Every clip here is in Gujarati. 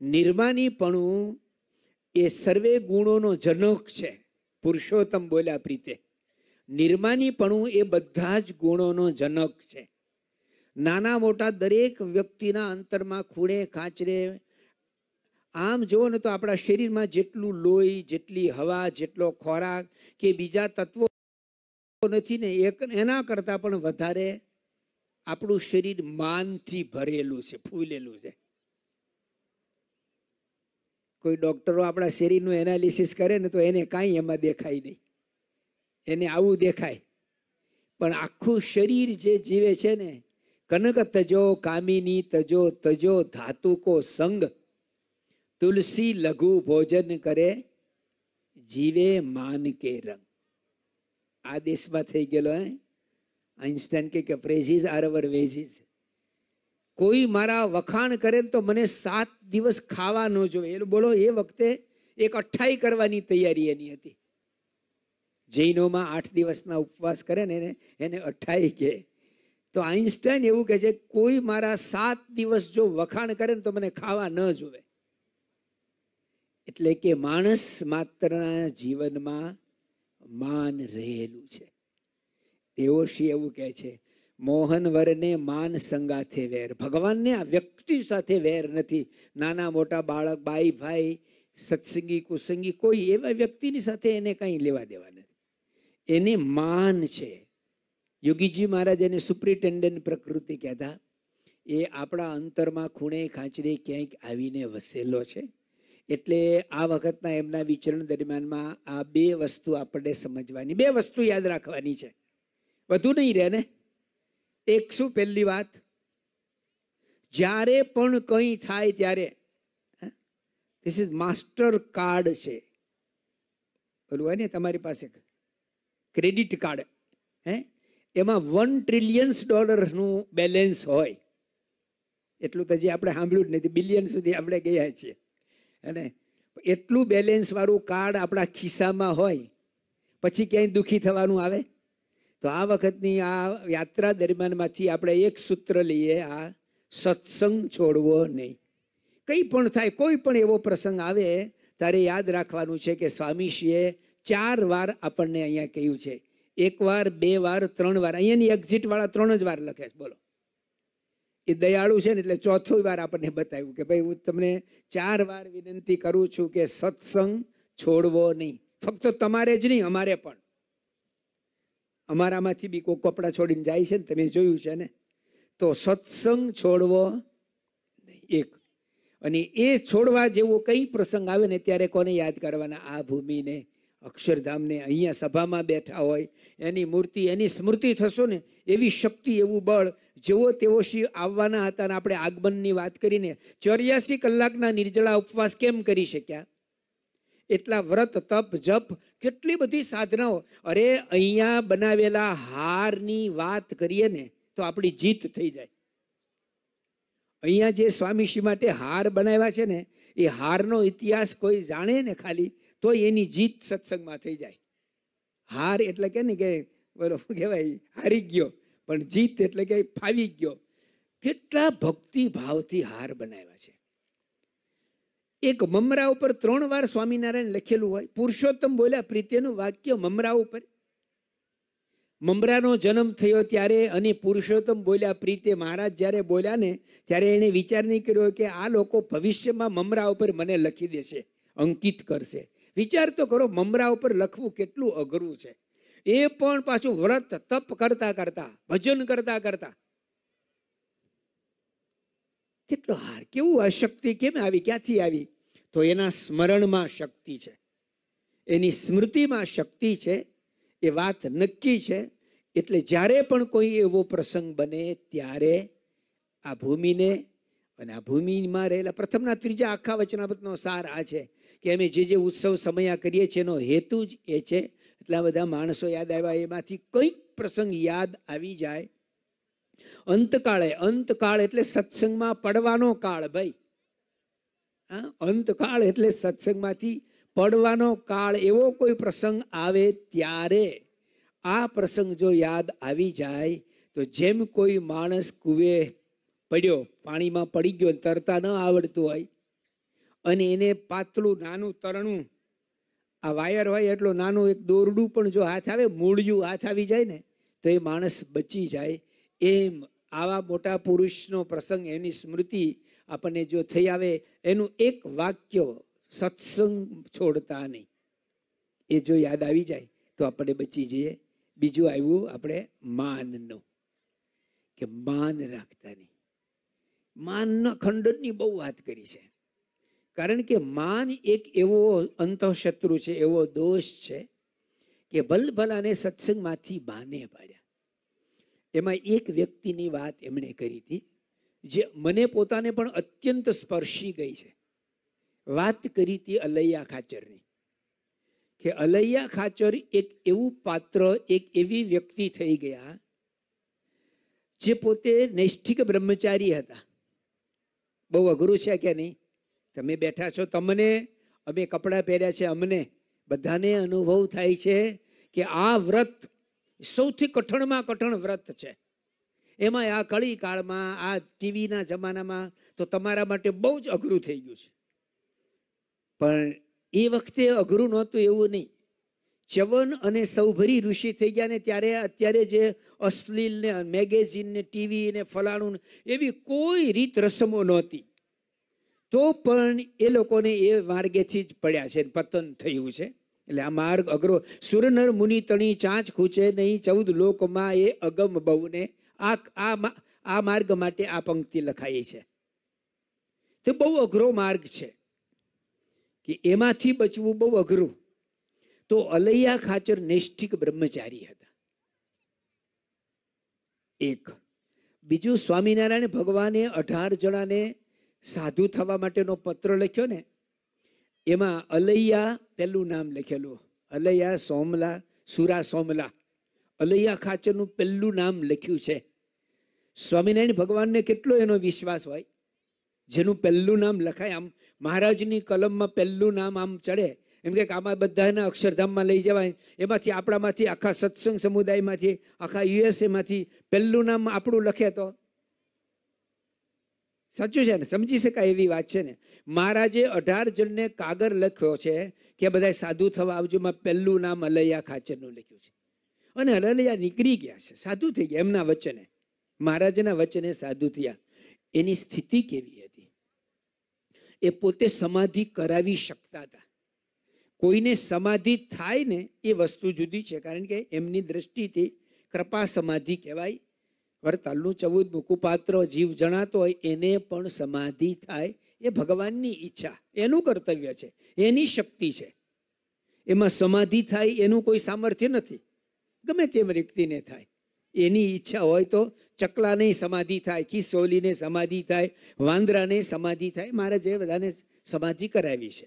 નિર્માનીપણું એ સર્વે ગુણોનો જનક છે પુરુષોત્તમ બોલ્યા પ્રીતે નિર્માનીપણું એ બધા જ ગુણોનો જનક છે નાના મોટા દરેક વ્યક્તિના અંતરમાં ખૂણે ખાંચરે આમ જુઓ ને તો આપણા શરીરમાં જેટલું લોહી જેટલી હવા જેટલો ખોરાક કે બીજા તત્વો નથી ને એક એના કરતાં પણ વધારે આપણું શરીર માનથી ભરેલું છે ફૂલેલું છે કોઈ ડૉક્ટરો આપણા શરીરનું એનાલિસિસ કરે ને તો એને કાંઈ એમાં દેખાય નહીં એને આવું દેખાય પણ આખું શરીર જે જીવે છે ને કનક તજો કામિની તજો તજો ધાતુકો સંગ તુલસી લઘુ ભોજન કરે જીવે માન કે રંગ આ દેશમાં થઈ ગયેલો હે આઇન્સ્ટાઈન કે પ્રેઝિસ આર અવર વેઝિઝ કોઈ મારા વખાણ કરે તો મને સાત દિવસ ખાવા ન જોવે એટલે બોલો એ વખતે એક અઠાઈ કરવાની તૈયારી એની હતી જૈનોમાં આઠ દિવસના ઉપવાસ કરે ને એને એને અઠાઈ કહે તો આઈન્સ્ટાઈન એવું કહે છે કોઈ મારા સાત દિવસ જો વખાણ કરે ને તો મને ખાવા ન જોવે એટલે કે માણસ માત્રના જીવનમાં માન રહેલું છે તેઓ શ્રી એવું કહે છે મોહનવરને માન સંગાથે વેર ભગવાનને આ વ્યક્તિ સાથે વેર નથી નાના મોટા બાળક બાઈ ભાઈ સત્સંગી કુસંગી કોઈ એવા વ્યક્તિની સાથે એને કંઈ લેવા દેવા નથી એને માન છે યોગીજી મહારાજ એને સુપ્રિન્ટેન્ડન્ટ પ્રકૃતિ કહેતા એ આપણા અંતરમાં ખૂણે ખાંચરે ક્યાંક આવીને વસેલો છે એટલે આ વખતના એમના વિચરણ દરમિયાનમાં આ બે વસ્તુ આપણને સમજવાની બે વસ્તુ યાદ રાખવાની છે વધુ નહીં રહે ને એક શું પહેલી વાત જ્યારે પણ કંઈ થાય ત્યારે ધીસ ઇઝ માસ્ટર કાર્ડ છે ઓલું હોય ને તમારી પાસે ક્રેડિટ કાર્ડ હે એમાં વન ટ્રિલિયન્સ ડોલરનું બેલેન્સ હોય એટલું તો જે આપણે સાંભળ્યું જ નથી બિલિયન સુધી આપણે ગયા છીએ અને એટલું બેલેન્સવાળું કાર્ડ આપણા ખિસ્સામાં હોય પછી ક્યાંય દુઃખી થવાનું આવે તો આ વખતની આ યાત્રા દરમિયાનમાંથી આપણે એક સૂત્ર લઈએ આ સત્સંગ છોડવો નહીં કંઈ પણ થાય કોઈ પણ એવો પ્રસંગ આવે તારે યાદ રાખવાનું છે કે સ્વામીશ્રીએ ચાર વાર આપણને અહીંયા કહ્યું છે એક વાર બે વાર ત્રણ વાર અહીંયાની એક્ઝિટવાળા ત્રણ જ વાર લખે છે બોલો એ દયાળુ છે ને એટલે ચોથો વાર આપણને બતાવ્યું કે ભાઈ હું તમને ચાર વાર વિનંતી કરું છું કે સત્સંગ છોડવો નહીં ફક્ત તમારે જ નહીં અમારે પણ અમારામાંથી બી કોઈ કપડાં છોડીને જાય છે ને તમે જોયું છે ને તો સત્સંગ છોડવો એક અને એ છોડવા જેવો કઈ પ્રસંગ આવે ને ત્યારે કોને યાદ કરવાના આ ભૂમિને અક્ષરધામને અહીંયા સભામાં બેઠા હોય એની મૂર્તિ એની સ્મૃતિ થશો ને એવી શક્તિ એવું બળ જેવો તેવો શિવ આવવાના હતા અને આપણે આગમનની વાત કરીને ચોર્યાસી કલાકના નિર્જળા ઉપવાસ કેમ કરી શક્યા એટલા વ્રત તપ જપ કેટલી બધી સાધનાઓ અરે અહીંયા બનાવેલા હારની વાત કરીએ ને તો આપણી જીત થઈ જાય અહીંયા જે સ્વામીશ્રી માટે હાર બનાવ્યા છે ને એ હારનો ઇતિહાસ કોઈ જાણે ને ખાલી તો એની જીત સત્સંગમાં થઈ જાય હાર એટલે કે ને કે બરોબર કહેવાય હારી ગયો પણ જીત એટલે કે ફાવી ગયો કેટલા ભક્તિ ભાવથી હાર બનાવ્યા છે એક મમરા ઉપર ત્રણ વાર સ્વામિનારાયણ લખેલું હોય પુરુષોત્તમ બોલ્યા પ્રીત્યનું વાક્ય મમરા ઉપર મમરાનો જન્મ થયો ત્યારે અને પુરુષોત્તમ બોલ્યા પ્રીતે મહારાજ જ્યારે બોલ્યા ને ત્યારે એણે વિચાર નહીં કર્યો કે આ લોકો ભવિષ્યમાં મમરા ઉપર મને લખી દેશે અંકિત કરશે વિચાર તો કરો મમરા ઉપર લખવું કેટલું અઘરું છે એ પણ પાછું વ્રત તપ કરતા કરતા ભજન કરતા કરતા કેટલો હાર કેવું અશક્તિ કેમ આવી ક્યાંથી આવી તો એના સ્મરણમાં શક્તિ છે એની સ્મૃતિમાં શક્તિ છે એ વાત નક્કી છે એટલે જ્યારે પણ કોઈ એવો પ્રસંગ બને ત્યારે આ ભૂમિને અને આ ભૂમિમાં રહેલા પ્રથમના ત્રીજા આખા વચનામતનો સાર આ છે કે અમે જે જે ઉત્સવ સમયા કરીએ છીએ એનો હેતુ જ એ છે એટલા બધા માણસો યાદ આવ્યા એમાંથી કંઈક પ્રસંગ યાદ આવી જાય અંતકાળે અંતકાળ એટલે સત્સંગમાં પડવાનો કાળ ભાઈ અંતકાળ એટલે સત્સંગમાંથી પડવાનો કાળ એવો કોઈ પ્રસંગ આવે ત્યારે આ પ્રસંગ જો યાદ આવી જાય તો જેમ કોઈ માણસ કૂવે પડ્યો પાણીમાં પડી ગયો તરતા ન આવડતું હોય અને એને પાતળું નાનું તરણું આ વાયર હોય એટલો નાનું એક દોરડું પણ જો હાથ આવે મૂળિયું હાથ આવી જાય ને તો એ માણસ બચી જાય એમ આવા મોટા પુરુષનો પ્રસંગ એની સ્મૃતિ આપણને જો થઈ આવે એનું એક વાક્ય સત્સંગ છોડતા નહીં એ જો યાદ આવી જાય તો આપણે બચી જઈએ બીજું આવ્યું આપણે માનનું કે માન રાખતા નહીં માનના ખંડનની બહુ વાત કરી છે કારણ કે માન એક એવો અંતઃશત્રુ છે એવો દોષ છે કે ભલભલાને સત્સંગમાંથી બાને પાડ્યા એમાં એક વ્યક્તિની વાત એમણે કરી હતી જે મને પોતાને પણ અત્યંત સ્પર્શી ગઈ છે વાત કરી હતી અલૈયા ખાચરની કે અલૈયા ખાચર એક એવું પાત્ર એક એવી વ્યક્તિ થઈ ગયા જે પોતે નૈષ્ઠિક બ્રહ્મચારી હતા બહુ અઘરું છે કે નહીં તમે બેઠા છો તમને અમે કપડાં પહેર્યા છે અમને બધાને અનુભવ થાય છે કે આ વ્રત સૌથી કઠણમાં કઠણ વ્રત છે એમાં આ કળી કાળમાં આ ટીવીના જમાનામાં તો તમારા માટે બહુ જ અઘરું થઈ ગયું છે પણ એ વખતે અઘરું નહોતું એવું નહીં ચવન અને સૌભરી ઋષિ થઈ ગયા ને ત્યારે અત્યારે જે અશ્લીલ ને મેગેઝિન ને ટીવી ને ફલાણું એવી કોઈ રીત રસમો નહોતી તો પણ એ લોકોને એ માર્ગેથી જ પડ્યા છે પતન થયું છે એટલે આ માર્ગ અઘરો સુરનર મુનિ તણી ચાંચ ખૂચે નહીં ચૌદ લોકમાં એ અગમ બહુને આ આ માર્ગ માટે આ પંક્તિ લખાઈ છે તે બહુ અઘરો માર્ગ છે કે એમાંથી બચવું બહુ અઘરું તો અલૈયા ખાચર નૈષ્ઠિક બ્રહ્મચારી હતા એક બીજું સ્વામિનારાયણ ભગવાને અઢાર જણાને સાધુ થવા માટેનો પત્ર લખ્યો ને એમાં અલૈયા પહેલું નામ લખેલું અલૈયા સોમલા સુરા સોમલા અલૈયા ખાચરનું પહેલું નામ લખ્યું છે સ્વામિનારાયણ ભગવાનને કેટલો એનો વિશ્વાસ હોય જેનું પહેલું નામ લખાય આમ મહારાજની કલમમાં પહેલું નામ આમ ચડે એમ કે આમાં બધાના અક્ષરધામમાં લઈ જવાય એમાંથી આપણામાંથી આખા સત્સંગ સમુદાયમાંથી આખા યુએસએમાંથી પહેલું નામ આપણું લખે તો સાચું છે ને સમજી શકાય એવી વાત છે ને મહારાજે અઢાર જણને કાગર લખ્યો છે કે બધા સાધુ થવા આવજોમાં પહેલું નામ અલૈયા ખાચરનું લખ્યું છે અને હલલિયા નીકળી ગયા છે સાધુ થઈ ગયા એમના વચને મહારાજના વચને સાધુ થયા એની સ્થિતિ કેવી હતી એ પોતે સમાધિ કરાવી શકતા હતા કોઈને સમાધિ થાય ને એ વસ્તુ જુદી છે કારણ કે એમની દ્રષ્ટિથી કૃપા સમાધિ કહેવાય વરતાલનું ચૌદ મુકુપાત્ર જીવ જણાતો હોય એને પણ સમાધિ થાય એ ભગવાનની ઈચ્છા એનું કર્તવ્ય છે એની શક્તિ છે એમાં સમાધિ થાય એનું કોઈ સામર્થ્ય નથી ગમે તેમ વ્યક્તિને થાય એની ઈચ્છા હોય તો ચકલાને સમાધિ થાય કિસોલીને સમાધિ થાય વાંદરાને સમાધિ થાય મારે જે બધાને સમાધિ કરાવી છે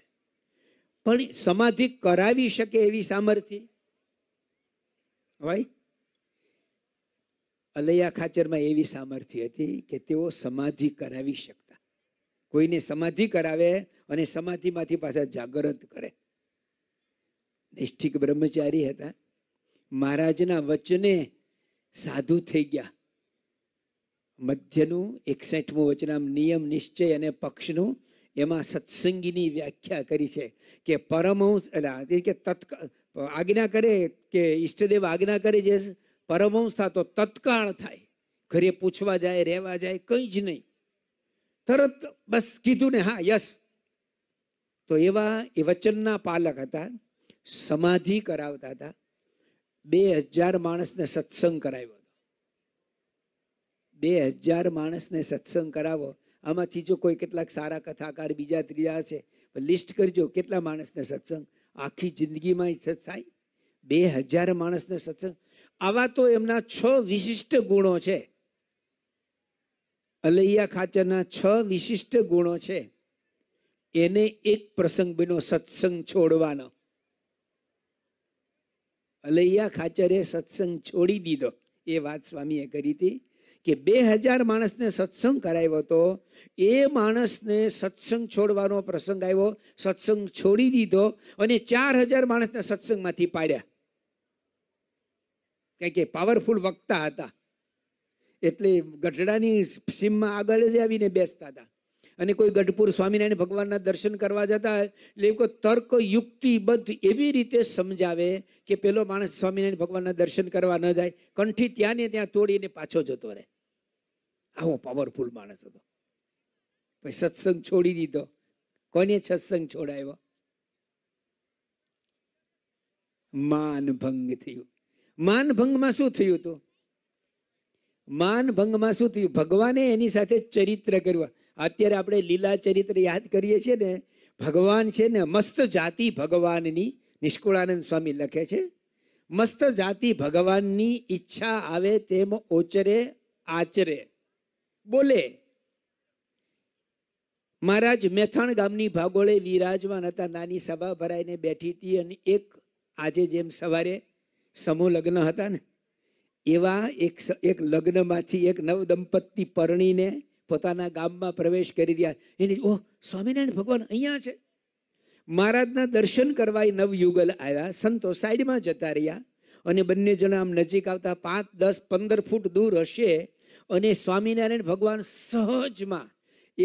પણ સમાધિ કરાવી શકે એવી સામર્થ્ય હોય અલૈયા ખાચરમાં એવી સામર્થ્ય હતી કે તેઓ સમાધિ કરાવી શકતા કોઈને સમાધિ કરાવે અને સમાધિમાંથી પાછા જાગૃત કરે નિષ્ઠિક બ્રહ્મચારી હતા મહારાજના વચને સાધુ થઈ ગયા મધ્યનું એકસઠમું વચનામ નિયમ નિશ્ચય અને પક્ષનું એમાં સત્સંગીની વ્યાખ્યા કરી છે કે પરમહંસ એટલે કે તત્કાળ આજ્ઞા કરે કે ઈષ્ટદેવ આજ્ઞા કરે જે પરમહંસ તો તત્કાળ થાય ઘરે પૂછવા જાય રહેવા જાય કંઈ જ નહીં તરત બસ કીધું ને હા યસ તો એવા એ વચનના પાલક હતા સમાધિ કરાવતા હતા બે હજાર માણસને સત્સંગ કરાવ્યો બે હજાર માણસને સત્સંગ કરાવો આમાંથી જો કોઈ કેટલાક સારા કથાકાર બીજા ત્રીજા હશે લિસ્ટ કરજો કેટલા માણસને સત્સંગ આખી જિંદગીમાં થાય બે હજાર માણસને સત્સંગ આવા તો એમના છ વિશિષ્ટ ગુણો છે અલૈયા ખાચરના છ વિશિષ્ટ ગુણો છે એને એક પ્રસંગ બન્યો સત્સંગ છોડવાનો અલૈયા ખાચરે સત્સંગ છોડી દીધો એ વાત સ્વામીએ કરી હતી કે બે હજાર માણસને સત્સંગ કરાવ્યો હતો એ માણસને સત્સંગ છોડવાનો પ્રસંગ આવ્યો સત્સંગ છોડી દીધો અને ચાર હજાર માણસને સત્સંગમાંથી પાડ્યા કારણ કે પાવરફુલ વક્તા હતા એટલે ગઢડાની સીમમાં આગળ જ આવીને બેસતા હતા અને કોઈ ગઢપુર સ્વામિનારાયણ ભગવાનના દર્શન કરવા જતા હોય એટલે એ તર્ક યુક્તિબદ્ધ એવી રીતે સમજાવે કે પેલો માણસ સ્વામિનારાયણ ભગવાનના દર્શન કરવા ન જાય કંઠી ત્યાં ને ત્યાં તોડીને પાછો જતો રહે આવો પાવરફુલ માણસ હતો પછી સત્સંગ છોડી દીધો કોને સત્સંગ છોડાયો માનભંગ થયું માનભંગમાં શું થયું હતું માનભંગમાં શું થયું ભગવાને એની સાથે ચરિત્ર કર્યું અત્યારે આપણે લીલા ચરિત્ર યાદ કરીએ છીએ ને ભગવાન છે ને મસ્ત જાતિ ભગવાનની નિષ્કુળાનંદ સ્વામી લખે છે મસ્ત જાતિ ભગવાનની ઈચ્છા આવે તેમ ઓચરે આચરે બોલે મહારાજ મેથણ ગામની ભાગોળે વિરાજમાન હતા નાની સભા ભરાઈને બેઠી હતી અને એક આજે જેમ સવારે સમૂહ લગ્ન હતા ને એવા એક એક લગ્નમાંથી એક નવ દંપતી પરણીને પોતાના ગામમાં પ્રવેશ કરી રહ્યા એને ઓહ સ્વામિનારાયણ ભગવાન અહીંયા છે મહારાજના દર્શન કરવા એ નવયુગલ આવ્યા સંતો સાઈડમાં જતા રહ્યા અને બંને જણા આમ નજીક આવતા પાંચ દસ પંદર ફૂટ દૂર હશે અને સ્વામિનારાયણ ભગવાન સહજમાં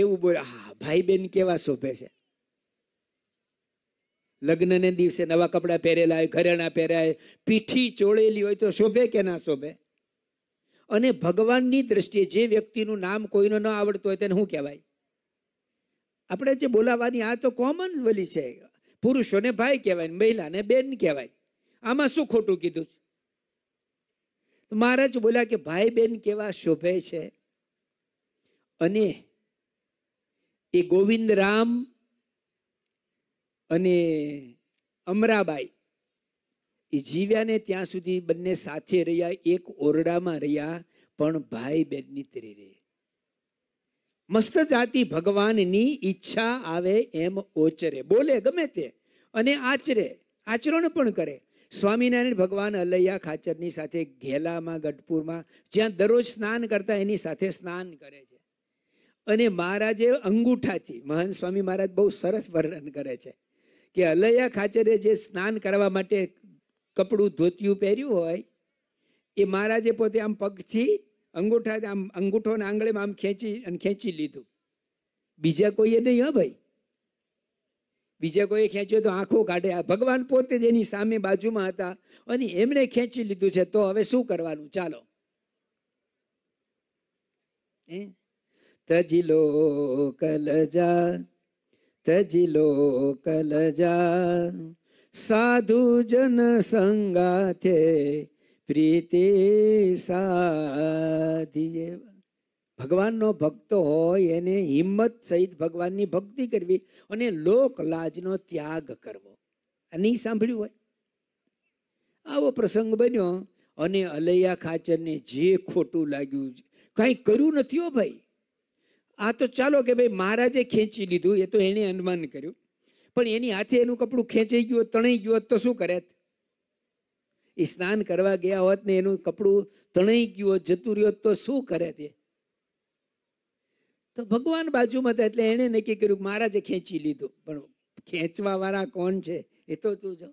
એવું બોલે હા ભાઈ બેન કેવા શોભે છે લગ્નને દિવસે નવા કપડાં પહેરેલા હોય ઘરેણા પહેર્યા હોય પીઠી ચોળેલી હોય તો શોભે કે ના શોભે અને ભગવાનની દ્રષ્ટિએ જે વ્યક્તિનું નામ કોઈનું ન આવડતું હોય તેને શું કહેવાય આપણે જે બોલાવાની આ તો કોમન વલી છે પુરુષોને ભાઈ કહેવાય ને મહિલાને બેન કહેવાય આમાં શું ખોટું કીધું છે મહારાજ બોલ્યા કે ભાઈ બેન કેવા શોભે છે અને એ ગોવિંદ રામ અને અમરાબાઈ એ જીવ્યા ને ત્યાં સુધી બંને સાથે રહ્યા એક ઓરડામાં રહ્યા પણ ભાઈ બેન તરી રહે મસ્ત જાતિ ભગવાનની ઈચ્છા આવે એમ ઓચરે બોલે ગમે તે અને આચરે આચરણ પણ કરે સ્વામિનારાયણ ભગવાન અલૈયા ખાચરની સાથે ઘેલામાં ગઢપુરમાં જ્યાં દરરોજ સ્નાન કરતા એની સાથે સ્નાન કરે છે અને મહારાજે અંગૂઠાથી મહાન સ્વામી મહારાજ બહુ સરસ વર્ણન કરે છે કે અલૈયા ખાચરે જે સ્નાન કરવા માટે કપડું ધોતિયું પહેર્યું હોય એ મહારાજે પોતે આમ પગથી અંગૂઠા આમ અંગૂઠોના આંગળીમાં આમ ખેંચી અને ખેંચી લીધું બીજા કોઈએ નહીં હા ભાઈ બીજા કોઈએ ખેંચ્યો તો આંખો કાઢે આ ભગવાન પોતે જ એની સામે બાજુમાં હતા અને એમણે ખેંચી લીધું છે તો હવે શું કરવાનું ચાલો તજીલો કલજા તજીલો કલજા સાધુજન સંગાથે પ્રીતિ સાધીએ ભગવાનનો ભક્તો હોય એને હિંમત સહિત ભગવાનની ભક્તિ કરવી અને લોક લાજનો ત્યાગ કરવો અને નહીં સાંભળ્યું હોય આવો પ્રસંગ બન્યો અને અલૈયા ખાચરને જે ખોટું લાગ્યું કાંઈ કર્યું નથી હો ભાઈ આ તો ચાલો કે ભાઈ મહારાજે ખેંચી લીધું એ તો એણે અનુમાન કર્યું પણ એની હાથે એનું કપડું ખેંચાઈ ગયું તણાઈ ગયું તો શું કરે એ સ્નાન કરવા ગયા હોત ને એનું કપડું તણાઈ ગયું જતું રહ્યો તો શું કરે તે તો ભગવાન બાજુમાં હતા એટલે એણે નક્કી કર્યું મહારાજે ખેંચી લીધું પણ ખેંચવા વાળા કોણ છે એ તો તું જો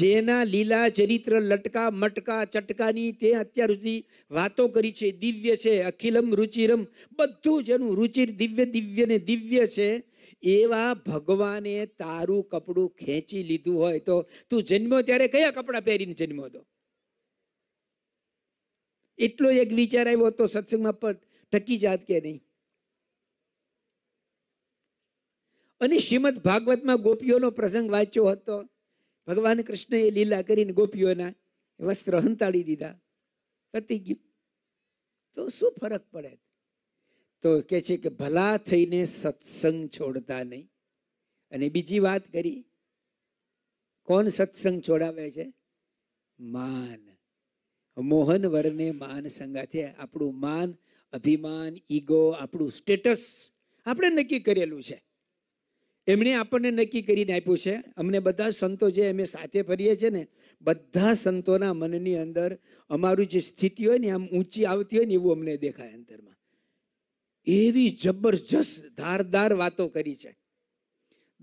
જેના લીલા ચરિત્ર લટકા મટકા ચટકાની તે અત્યાર સુધી વાતો કરી છે દિવ્ય છે અખિલમ રુચિરમ બધું જ એનું રુચિર દિવ્ય દિવ્ય ને દિવ્ય છે એવા ભગવાને તારું કપડું ખેંચી લીધું હોય તો તું જન્મ્યો ત્યારે કયા કપડાં પહેરીને જન્મ્યો હતો એટલો એક વિચાર આવ્યો તો સત્સંગમાં પણ ટકી જાત કે નહીં અને શ્રીમદ ભાગવતમાં ગોપીઓનો પ્રસંગ વાંચ્યો હતો ભગવાન કૃષ્ણએ લીલા કરીને ગોપીઓના વસ્ત્ર હંતાડી દીધા પતી ગયું તો શું ફરક પડે તો કે છે કે ભલા થઈને સત્સંગ છોડતા નહીં અને બીજી વાત કરી કોણ સત્સંગ છોડાવે છે માન મોહન વરને માન સંગાથે આપણું માન અભિમાન ઈગો આપણું સ્ટેટસ આપણે નક્કી કરેલું છે એમણે આપણને નક્કી કરીને આપ્યું છે અમને બધા સંતો જે અમે સાથે ફરીએ છીએ ને બધા સંતોના મનની અંદર અમારું જે સ્થિતિ હોય ને આમ ઊંચી આવતી હોય ને એવું અમને દેખાય અંતરમાં એવી જબરજસ્ત ધારદાર વાતો કરી છે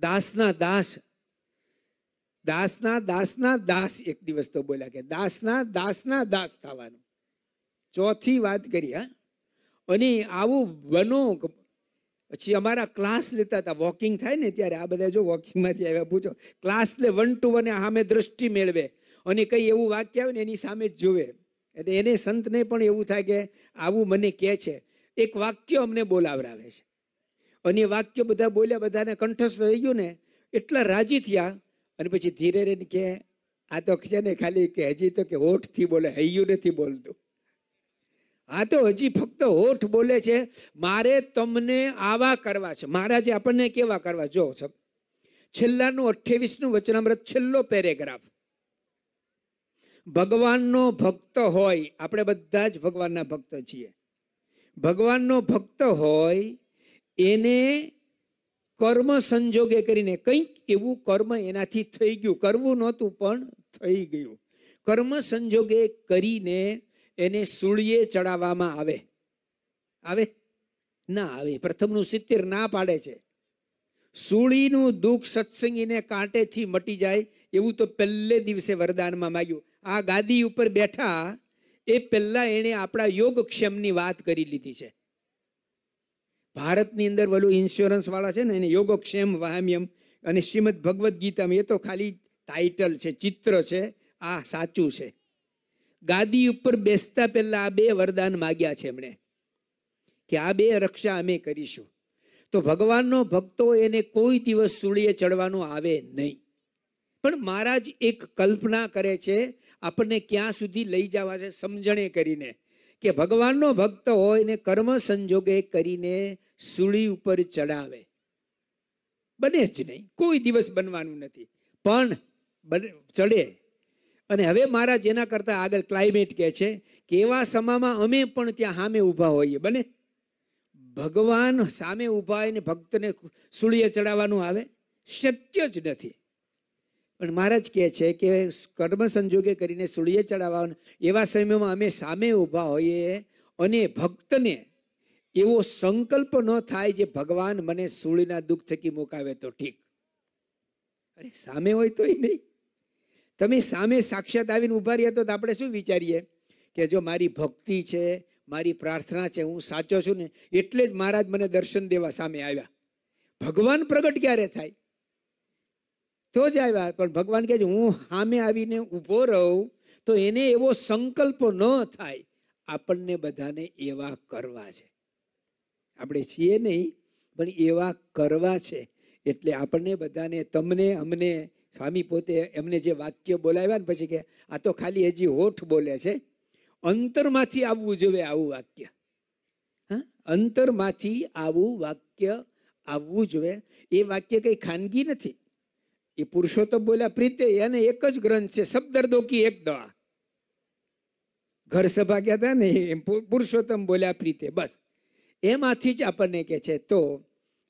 દાસના દાસ દાસના દાસના દાસ એક દિવસ તો બોલ્યા કે દાસના દાસના દાસ થવાનું ચોથી વાત કરી હા અને આવું બનો પછી અમારા ક્લાસ લેતા હતા વોકિંગ થાય ને ત્યારે આ બધા જો વોકિંગમાંથી આવ્યા પૂછો ક્લાસ લે વન ટુ વન સામે દ્રષ્ટિ મેળવે અને કંઈ એવું વાક્ય આવે ને એની સામે જ જોવે એટલે એને સંતને પણ એવું થાય કે આવું મને કહે છે એક વાક્ય અમને બોલાવડાવે છે અને એ વાક્ય બધા બોલ્યા બધાને કંઠસ્થ થઈ ગયું ને એટલા રાજી થયા અને પછી ધીરે રહીને કે આ તો છે ને ખાલી કે હજી તો કે હોઠથી બોલે હૈયું નથી બોલતું આ તો હજી ફક્ત હોઠ બોલે છે મારે તમને આવા કરવા છે મહારાજે આપણને કેવા કરવા જો સબ છેલ્લાનું અઠ્ઠેવીસનું વચનામૃત છેલ્લો પેરેગ્રાફ ભગવાનનો ભક્ત હોય આપણે બધા જ ભગવાનના ભક્ત છીએ ભગવાનનો ભક્ત હોય એને કર્મ સંજોગે કરીને કંઈક એવું કર્મ એનાથી થઈ ગયું કરવું નહોતું પણ થઈ ગયું કર્મ સંજોગે કરીને એને સૂળીએ ચડાવવામાં આવે આવે ના આવે પ્રથમનું સિત્તેર ના પાડે છે સૂળીનું દુઃખ સત્સંગીને કાંટેથી મટી જાય એવું તો પહેલે દિવસે વરદાનમાં માગ્યું આ ગાદી ઉપર બેઠા એ પહેલા એણે આપણા યોગક્ષેમની વાત કરી લીધી છે ભારતની અંદર વલું ઇન્સ્યોરન્સ વાળા છે ને એને યોગક્ષેમ વાહમ્યમ અને શ્રીમદ ભગવદ્ ગીતા એ તો ખાલી ટાઇટલ છે ચિત્ર છે આ સાચું છે ગાદી ઉપર બેસતા પહેલા આ બે વરદાન માગ્યા છે એમણે કે આ બે રક્ષા અમે કરીશું તો ભગવાનનો ભક્તો એને કોઈ દિવસ સૂળીએ ચડવાનું આવે નહીં પણ મહારાજ એક કલ્પના કરે છે આપણને ક્યાં સુધી લઈ જવા છે સમજણે કરીને કે ભગવાનનો ભક્ત હોય ને કર્મ સંજોગે કરીને સૂળી ઉપર ચડાવે બને જ નહીં કોઈ દિવસ બનવાનું નથી પણ ચડે અને હવે મારા જેના કરતાં આગળ ક્લાઇમેટ કહે છે કે એવા સમયમાં અમે પણ ત્યાં સામે ઊભા હોઈએ બને ભગવાન સામે ઊભા હોય ને ભક્તને સૂળીએ ચડાવવાનું આવે શક્ય જ નથી પણ મહારાજ કહે છે કે કર્મ સંજોગે કરીને સૂર્ય ચડાવવા એવા સમયમાં અમે સામે ઊભા હોઈએ અને ભક્તને એવો સંકલ્પ ન થાય જે ભગવાન મને સૂળીના દુઃખ થકી મુકાવે તો ઠીક અરે સામે હોય તોય નહીં તમે સામે સાક્ષાત આવીને ઊભા રહ્યા તો આપણે શું વિચારીએ કે જો મારી ભક્તિ છે મારી પ્રાર્થના છે હું સાચો છું ને એટલે જ મહારાજ મને દર્શન દેવા સામે આવ્યા ભગવાન પ્રગટ ક્યારે થાય તો જ આવ્યા પણ ભગવાન કહે છે હું સામે આવીને ઊભો રહું તો એને એવો સંકલ્પ ન થાય આપણને બધાને એવા કરવા છે આપણે છીએ નહીં પણ એવા કરવા છે એટલે આપણને બધાને તમને અમને સ્વામી પોતે એમને જે વાક્ય બોલાવ્યા ને પછી કે આ તો ખાલી હજી હોઠ બોલે છે અંતરમાંથી આવવું જોઈએ આવું વાક્ય હા અંતરમાંથી આવું વાક્ય આવવું જોઈએ એ વાક્ય કંઈ ખાનગી નથી એ પુરુષોત્તમ બોલ્યા પ્રીતે એને એક જ ગ્રંથ છે સબદર્દો કી એક દવા ઘર સભા ગયા હતા ને એમ પુરુષોત્તમ બોલ્યા પ્રીતે બસ એમાંથી જ આપણને કે છે તો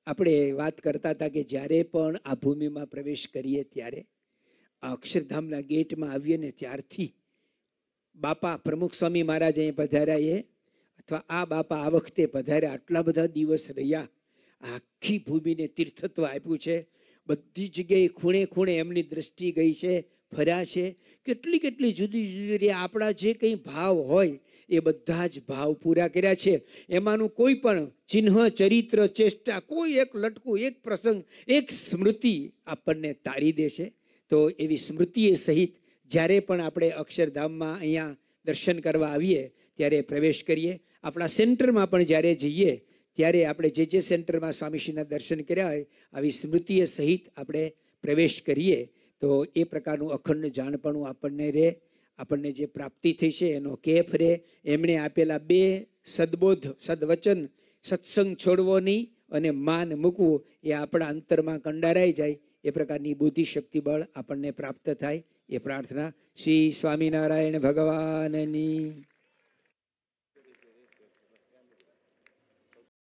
આપણે વાત કરતા હતા કે જ્યારે પણ આ ભૂમિમાં પ્રવેશ કરીએ ત્યારે અક્ષરધામના ગેટમાં આવીએ ને ત્યારથી બાપા પ્રમુખ સ્વામી મહારાજ અહીં પધાર્યા એ અથવા આ બાપા આ વખતે પધાર્યા આટલા બધા દિવસ રહ્યા આખી ભૂમિને તીર્થત્વ આપ્યું છે બધી જગ્યાએ ખૂણે ખૂણે એમની દ્રષ્ટિ ગઈ છે ફર્યા છે કેટલી કેટલી જુદી જુદી રીતે આપણા જે કંઈ ભાવ હોય એ બધા જ ભાવ પૂરા કર્યા છે એમાંનું કોઈ પણ ચિહ્ન ચરિત્ર ચેષ્ટા કોઈ એક લટકું એક પ્રસંગ એક સ્મૃતિ આપણને તારી દેશે તો એવી સ્મૃતિએ સહિત જ્યારે પણ આપણે અક્ષરધામમાં અહીંયા દર્શન કરવા આવીએ ત્યારે પ્રવેશ કરીએ આપણા સેન્ટરમાં પણ જ્યારે જઈએ ત્યારે આપણે જે જે સેન્ટરમાં સ્વામીશ્રીના દર્શન કર્યા હોય આવી સ્મૃતિએ સહિત આપણે પ્રવેશ કરીએ તો એ પ્રકારનું અખંડ જાણપણું આપણને રહે આપણને જે પ્રાપ્તિ થઈ છે એનો કેફ રહે એમણે આપેલા બે સદબોધ સદવચન સત્સંગ છોડવો નહીં અને માન મૂકવું એ આપણા અંતરમાં કંડારાઈ જાય એ પ્રકારની બુદ્ધિ શક્તિ બળ આપણને પ્રાપ્ત થાય એ પ્રાર્થના શ્રી સ્વામિનારાયણ ભગવાનની